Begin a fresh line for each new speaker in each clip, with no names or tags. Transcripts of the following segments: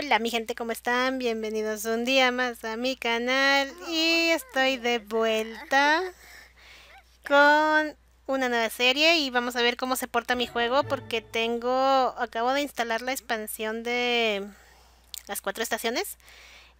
Hola mi gente, ¿cómo están? Bienvenidos un día más a mi canal y estoy de vuelta con una nueva serie y vamos a ver cómo se porta mi juego porque tengo, acabo de instalar la expansión de las cuatro estaciones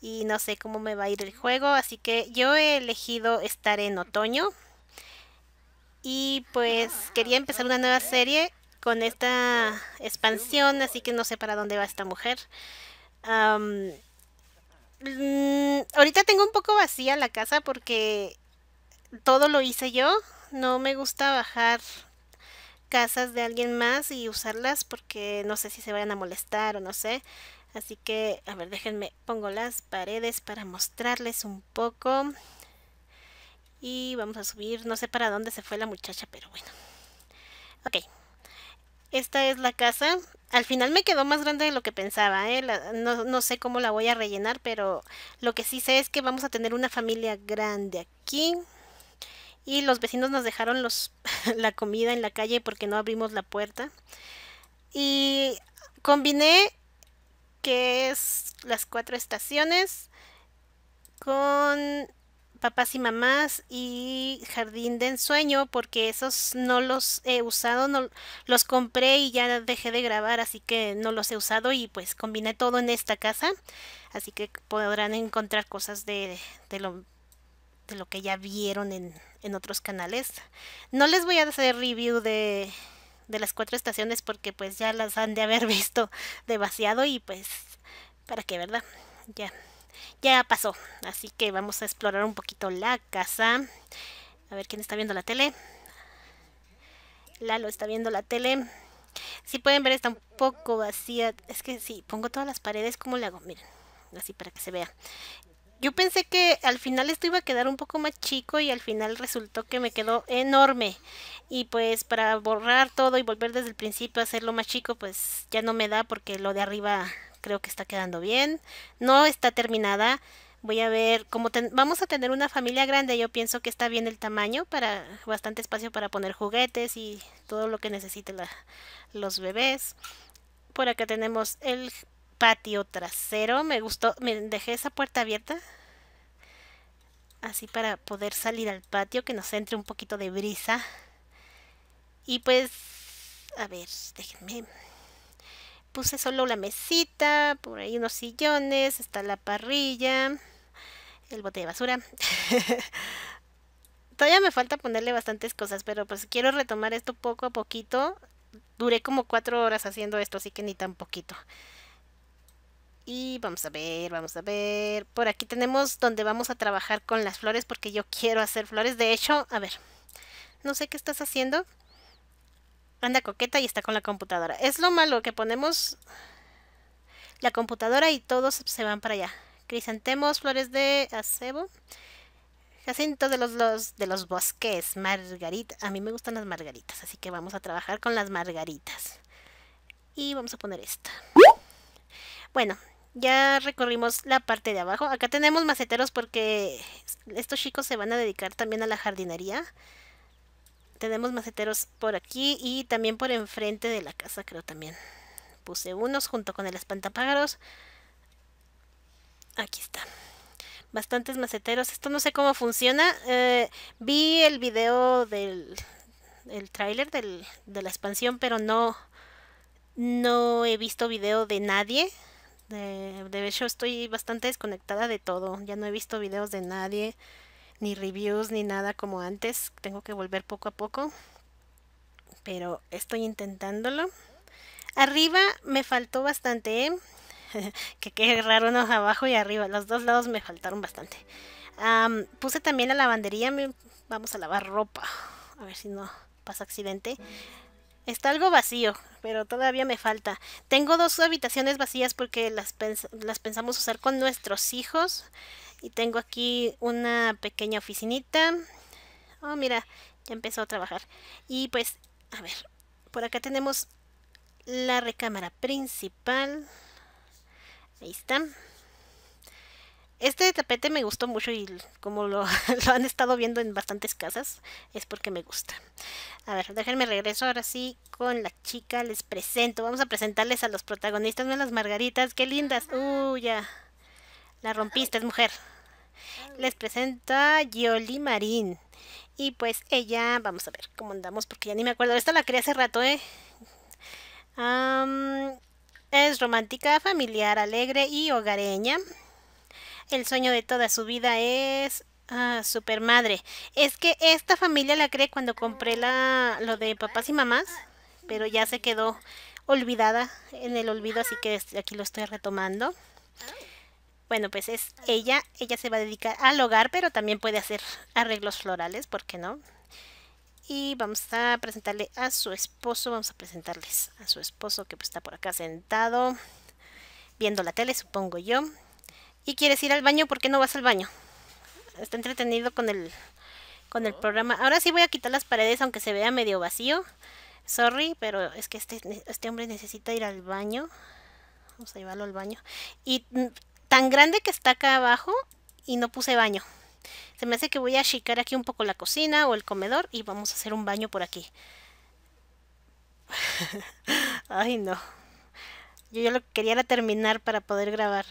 y no sé cómo me va a ir el juego, así que yo he elegido estar en otoño y pues quería empezar una nueva serie con esta expansión, así que no sé para dónde va esta mujer. Mm, ahorita tengo un poco vacía la casa porque todo lo hice yo. No me gusta bajar casas de alguien más y usarlas porque no sé si se vayan a molestar o no sé. Así que, a ver, déjenme, pongo las paredes para mostrarles un poco. Y vamos a subir, no sé para dónde se fue la muchacha, pero bueno. Ok. Esta es la casa. Al final me quedó más grande de lo que pensaba, ¿eh? no, sé cómo la voy a rellenar, pero lo que sí sé es que vamos a tener una familia grande aquí. Y los vecinos nos dejaron los, la comida en la calle porque no abrimos la puerta. Y combiné que es las cuatro estaciones con papás y mamás y jardín de ensueño porque esos no los he usado, no, los compré y ya dejé de grabar así que no los he usado y pues combiné todo en esta casa así que podrán encontrar cosas de, de lo, de lo que ya vieron en, en otros canales. No les voy a hacer review de, de las cuatro estaciones porque pues ya las han de haber visto demasiado y pues para qué, ¿verdad? Ya ya pasó. Así que vamos a explorar un poquito la casa. A ver quién está viendo la tele. Lalo está viendo la tele. Si pueden ver, está un poco vacía. Es que si pongo todas las paredes, ¿cómo le hago? Miren, así para que se vea. Yo pensé que al final esto iba a quedar un poco más chico y al final resultó que me quedó enorme. Y pues para borrar todo y volver desde el principio a hacerlo más chico, pues ya no me da porque lo de arriba creo que está quedando bien. No está terminada. Voy a ver, como vamos a tener una familia grande, yo pienso que está bien el tamaño para bastante espacio para poner juguetes y todo lo que necesiten los bebés. Por acá tenemos el patio trasero. Me gustó, dejé esa puerta abierta así para poder salir al patio, que nos entre un poquito de brisa. Y pues, a ver, déjenme puse solo la mesita, por ahí unos sillones, está la parrilla, el bote de basura. Todavía me falta ponerle bastantes cosas, pero pues quiero retomar esto poco a poquito. Duré como cuatro horas haciendo esto, así que ni tan poquito. Y vamos a ver, vamos a ver. Por aquí tenemos donde vamos a trabajar con las flores porque yo quiero hacer flores. De hecho, a ver, no sé qué estás haciendo anda coqueta y está con la computadora. Es lo malo que ponemos la computadora y todos se van para allá. Crisantemos, flores de acebo. Jacinto de los, de los bosques, margarita. A mí me gustan las margaritas, así que vamos a trabajar con las margaritas. Y vamos a poner esta. Bueno, ya recorrimos la parte de abajo. Acá tenemos maceteros porque estos chicos se van a dedicar también a la jardinería tenemos maceteros por aquí y también por enfrente de la casa creo también. Puse unos junto con el espantapájaros. Aquí está. Bastantes maceteros. Esto no sé cómo funciona. Eh, vi el video del el tráiler de la expansión, pero no, no he visto video de nadie. De, de hecho, estoy bastante desconectada de todo. Ya no he visto videos de nadie ni reviews ni nada como antes. Tengo que volver poco a poco. Pero estoy intentándolo. Arriba me faltó bastante. ¿eh? que qué raro, Abajo y arriba. Los dos lados me faltaron bastante. puse también la lavandería. Vamos a lavar ropa. A ver si no pasa accidente. Está algo vacío, pero todavía me falta. Tengo dos habitaciones vacías porque las, las pensamos usar con nuestros hijos. Y tengo aquí una pequeña oficinita. Oh, mira, ya empezó a trabajar. Y pues, a ver, por acá tenemos la recámara principal. Ahí está. Este tapete me gustó mucho y como lo, han estado viendo en bastantes casas, es porque me gusta. A ver, déjenme regreso ahora sí con la chica. Les presento, vamos a presentarles a los protagonistas. no las margaritas, qué lindas. Uh, ya. La rompiste, es mujer les presenta Yoli Marín. Y pues ella, vamos a ver cómo andamos, porque ya ni me acuerdo. Esta la creé hace rato, ¿eh? es romántica, familiar, alegre y hogareña. El sueño de toda su vida es Ah, super madre. Es que esta familia la creé cuando compré la, lo de papás y mamás, pero ya se quedó olvidada en el olvido, así que aquí lo estoy retomando. Bueno, pues es ella, ella se va a dedicar al hogar, pero también puede hacer arreglos florales, ¿por qué no? Y vamos a presentarle a su esposo, vamos a presentarles a su esposo que pues, está por acá sentado, viendo la tele, supongo yo. Y quieres ir al baño, ¿por qué no vas al baño? Está entretenido con el, con el oh. programa. Ahora sí voy a quitar las paredes, aunque se vea medio vacío. Sorry, pero es que este, este hombre necesita ir al baño. Vamos a llevarlo al baño. Y mm, tan grande que está acá abajo y no puse baño. Se me hace que voy a achicar aquí un poco la cocina o el comedor y vamos a hacer un baño por aquí. Ay, no. Yo lo quería era terminar para poder grabar.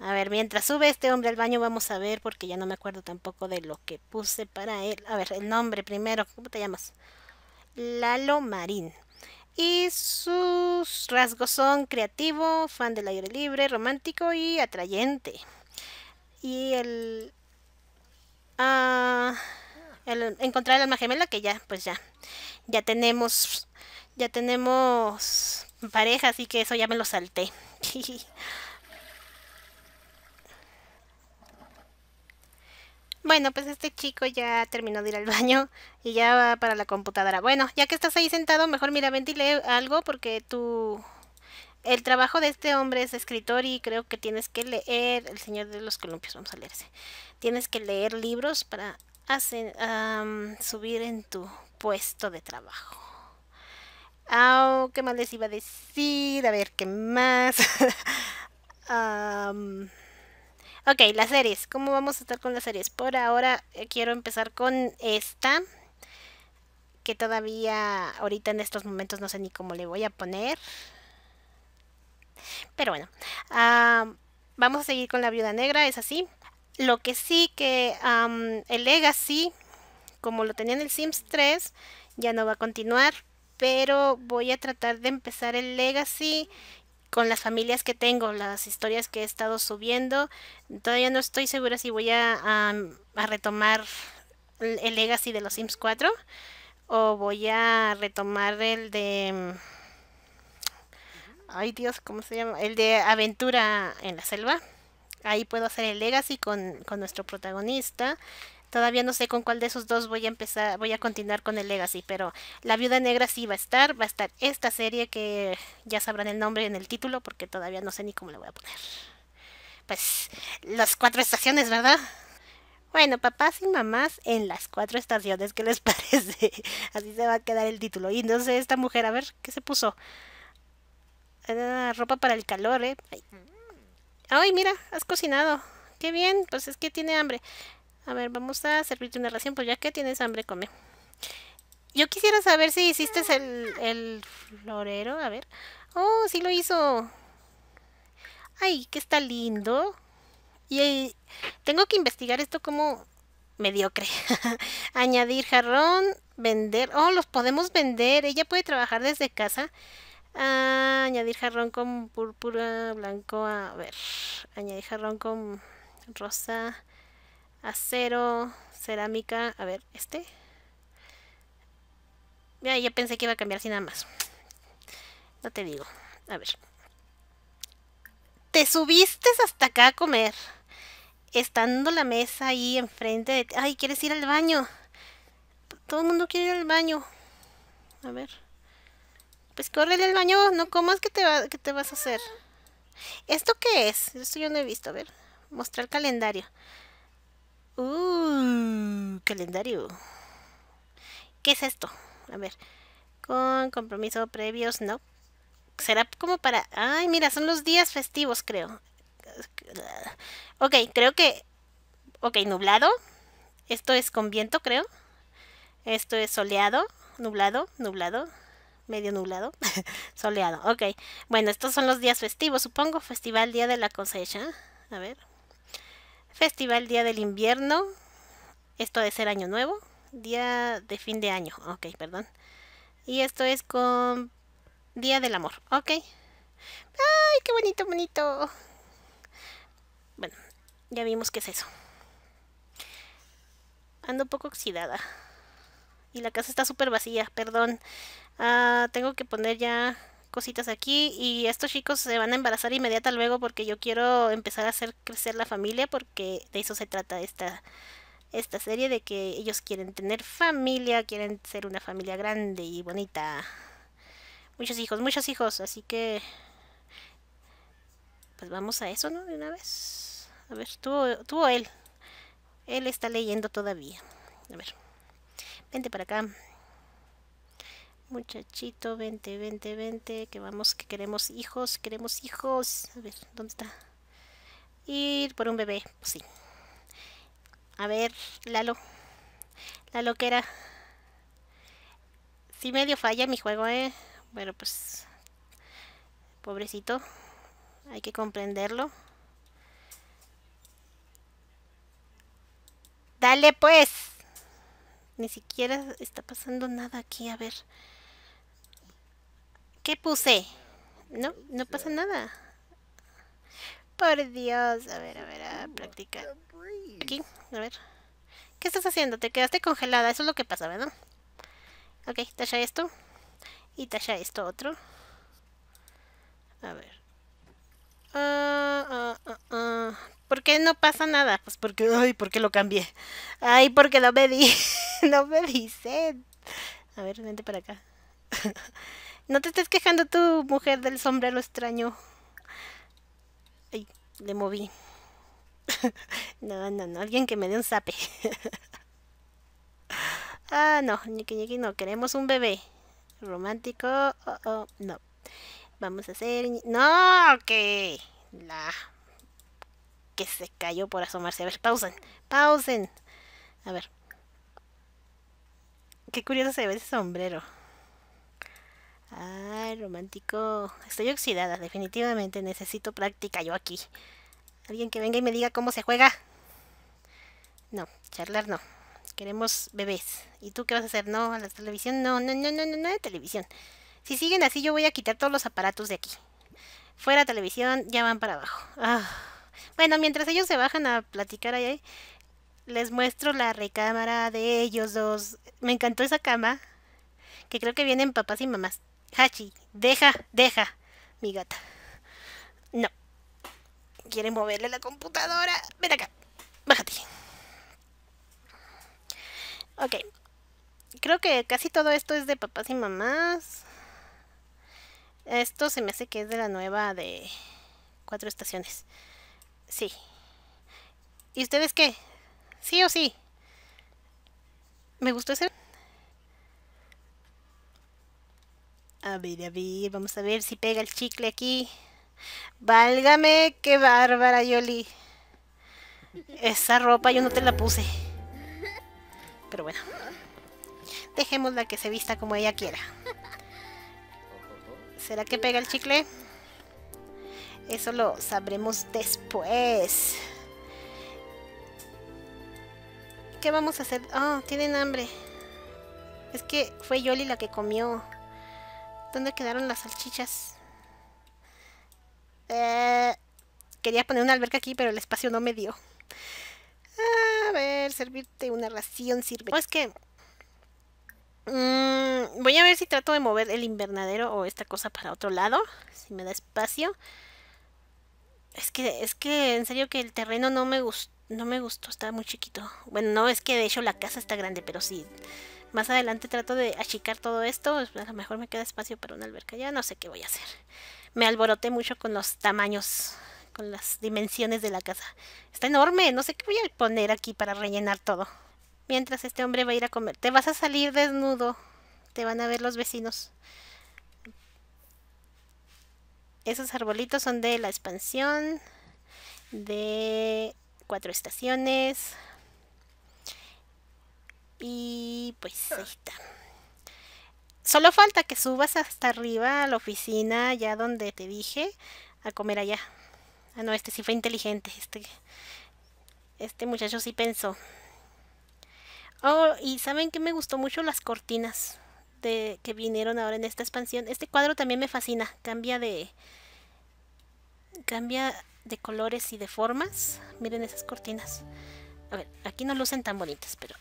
A ver, mientras sube este hombre al baño vamos a ver porque ya no me acuerdo tampoco de lo que puse para él. A ver, el nombre primero. ¿Cómo te llamas? Lalo Marín y sus rasgos son creativo, fan del aire libre, romántico y atrayente. Y el, uh, el encontrar el alma gemela que ya, pues ya, ya tenemos, ya tenemos pareja, así que eso ya me lo salté. Bueno, pues este chico ya terminó de ir al baño y ya va para la computadora. Bueno, ya que estás ahí sentado, mejor mira, vente y lee algo porque tú... El trabajo de este hombre es escritor y creo que tienes que leer El Señor de los Columpios, vamos a leerse. Tienes que leer libros para hacer, subir en tu puesto de trabajo. Oh, ¿Qué más les iba a decir? A ver, ¿qué más? Ok, las series. ¿Cómo vamos a estar con las series? Por ahora eh, quiero empezar con esta. Que todavía ahorita en estos momentos no sé ni cómo le voy a poner. Pero bueno. Ah, vamos a seguir con la viuda negra, es así. Lo que sí que el Legacy, como lo tenía en el Sims 3, ya no va a continuar. Pero voy a tratar de empezar el Legacy con las familias que tengo, las historias que he estado subiendo. Todavía no estoy segura si voy a, retomar el Legacy de los Sims 4 o voy a retomar el de... Ay Dios, ¿cómo se llama? El de Aventura en la Selva. Ahí puedo hacer el Legacy con nuestro protagonista Todavía no sé con cuál de esos dos voy a empezar, voy a continuar con el Legacy, pero la Viuda Negra sí va a estar, va a estar esta serie que ya sabrán el nombre en el título porque todavía no sé ni cómo le voy a poner. Pues las cuatro estaciones, ¿verdad? Bueno, papás y mamás en las cuatro estaciones, ¿qué les parece? Así se va a quedar el título. Y no sé, esta mujer, a ver, ¿qué se puso? Una ah, ropa para el calor, ¿eh? Ay, mira, has cocinado. Qué bien, pues es que tiene hambre. A ver, vamos a servirte una ración, pues ya que tienes hambre, come. Yo quisiera saber si hiciste el, florero, a ver. Oh, sí lo hizo. Ay, que está lindo. Y, eh, tengo que investigar esto como mediocre. Añadir jarrón, vender. Oh, los podemos vender. Ella puede trabajar desde casa. Ah, añadir jarrón con púrpura, blanco. A ver, añadir jarrón con rosa acero, cerámica, a ver, este. Ya, pensé que iba a cambiar sin nada más. No te digo. A ver. Te subiste hasta acá a comer. Estando la mesa ahí enfrente de Ay, ¿quieres ir al baño? Todo el mundo quiere ir al baño. A ver. Pues córrele al baño. No comas ¿Qué te, te vas a hacer. ¿Esto qué es? Esto yo no he visto. A ver. Mostrar calendario. Uh, calendario. ¿Qué es esto? A ver. Con compromiso previos, no. Será como para... Ay, mira, son los días festivos, creo. Ok, creo que... Ok, nublado. Esto es con viento, creo. Esto es soleado, nublado, nublado, medio nublado, soleado. Ok, bueno, estos son los días festivos, supongo. Festival, Día de la Cosecha. A ver. Festival Día del Invierno. Esto de ser año nuevo. Día de fin de año. Ok, perdón. Y esto es con Día del Amor. Ok. ¡Ay, qué bonito, bonito! Bueno, ya vimos qué es eso. Ando un poco oxidada. Y la casa está súper vacía, perdón. Ah, tengo que poner ya cositas aquí y estos chicos se van a embarazar inmediata luego porque yo quiero empezar a hacer crecer la familia porque de eso se trata esta, esta serie, de que ellos quieren tener familia, quieren ser una familia grande y bonita. Muchos hijos, muchos hijos, así que... Pues vamos a eso, ¿no? De una vez. A ver, tú, tú él. Él está leyendo todavía. A ver. Vente para acá. Muchachito, vente, vente, vente, que vamos, que queremos hijos, queremos hijos. A ver, ¿dónde está? Ir por un bebé, pues sí. A ver, Lalo. La loquera. Si medio falla mi juego, ¿eh? Bueno, pues... Pobrecito. Hay que comprenderlo. Dale pues. Ni siquiera está pasando nada aquí. A ver. ¿Qué puse? No, no pasa nada. Por Dios. A ver, a ver, a practicar. Aquí, a ver. ¿Qué estás haciendo? Te quedaste congelada. Eso es lo que pasa, ¿verdad? Ok, talla esto. Y talla esto otro. A ver. ah, ah, ah, ah. ¿Por qué no pasa nada? Pues porque, ay, ¿por qué lo cambié. Ay, porque no me di, no me dice. A ver, vente para acá. no te estés quejando tu mujer del sombrero extraño. Ay, le moví. no, no, no, alguien que me dé un zape. ah, no, ñiqui ñiqui no, queremos un bebé. Romántico, oh, oh, no. Vamos a hacer... No, que... La que se cayó por asomarse. A ver, pausen, pausen. A ver. Qué curioso se ve ese sombrero. Ay, romántico. Estoy oxidada, definitivamente. Necesito práctica yo aquí. Alguien que venga y me diga cómo se juega. No, charlar no. Queremos bebés. ¿Y tú qué vas a hacer? No, a la televisión. No, no, no, no, no, no de televisión. Si siguen así, yo voy a quitar todos los aparatos de aquí. Fuera televisión, ya van para abajo. Ah. Bueno, mientras ellos se bajan a platicar ahí, les muestro la recámara de ellos dos. Me encantó esa cama, que creo que vienen papás y mamás. Hachi, deja, deja, mi gata. No. Quiere moverle la computadora. Ven acá, bájate. Ok. Creo que casi todo esto es de papás y mamás. Esto se me hace que es de la nueva de cuatro estaciones. Sí. ¿Y ustedes qué? ¿Sí o sí? Me gustó ese... A ver, a ver, vamos a ver si pega el chicle aquí. Válgame, qué bárbara, Yoli. Esa ropa yo no te la puse. Pero bueno. la que se vista como ella quiera. ¿Será que pega el chicle? Eso lo sabremos después. ¿Qué vamos a hacer? Oh, tienen hambre. Es que fue Yoli la que comió. ¿Dónde quedaron las salchichas? Eh, quería poner una alberca aquí, pero el espacio no me dio. A ver, servirte una ración sirve. Pues que... Mm, voy a ver si trato de mover el invernadero o esta cosa para otro lado. Si me da espacio es que, es que en serio que el terreno no me gustó. No me gustó, está muy chiquito. Bueno, no, es que de hecho la casa está grande, pero sí. Más adelante trato de achicar todo esto. Pues, a lo mejor me queda espacio para una alberca. Ya no sé qué voy a hacer. Me alboroté mucho con los tamaños, con las dimensiones de la casa. Está enorme, no sé qué voy a poner aquí para rellenar todo. Mientras este hombre va a ir a comer. Te vas a salir desnudo. Te van a ver los vecinos esos arbolitos son de la expansión de cuatro estaciones. Y pues ahí está. Solo falta que subas hasta arriba a la oficina, ya donde te dije, a comer allá. Ah, no, este sí fue inteligente. Este, este muchacho sí pensó. Oh, y saben que me gustó mucho las cortinas que vinieron ahora en esta expansión. Este cuadro también me fascina, cambia de cambia de colores y de formas. Miren esas cortinas. A ver, aquí no lucen tan bonitas, pero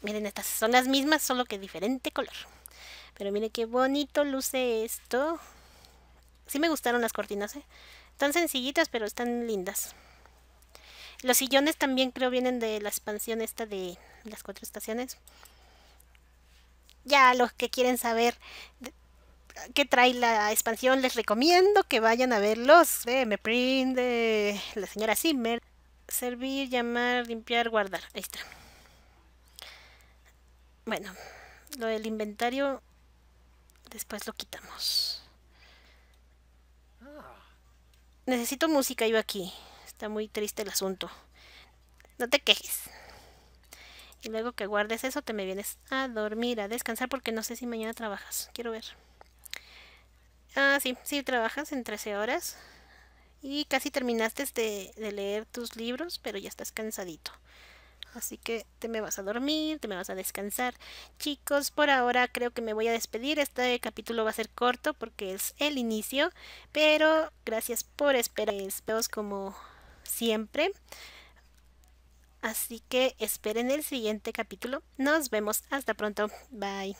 miren estas, son las mismas, solo que diferente color. Pero miren qué bonito luce esto. Sí me gustaron las cortinas, ¿eh? Están sencillitas, pero están lindas. Los sillones también creo vienen de la expansión esta de las cuatro estaciones ya los que quieren saber qué trae la expansión, les recomiendo que vayan a verlos de ¿eh? prende la señora Zimmer. Servir, llamar, limpiar, guardar. Ahí está. Bueno, lo del inventario después lo quitamos. Necesito música yo aquí. Está muy triste el asunto. No te quejes. Y luego que guardes eso, te me vienes a dormir, a descansar, porque no sé si mañana trabajas. Quiero ver. Ah, sí, sí, trabajas en 13 horas. Y casi terminaste de, leer tus libros, pero ya estás cansadito. Así que te me vas a dormir, te me vas a descansar. Chicos, por ahora creo que me voy a despedir. Este capítulo va a ser corto porque es el inicio. Pero gracias por esperar. como siempre. Así que esperen el siguiente capítulo. Nos vemos. Hasta pronto. Bye.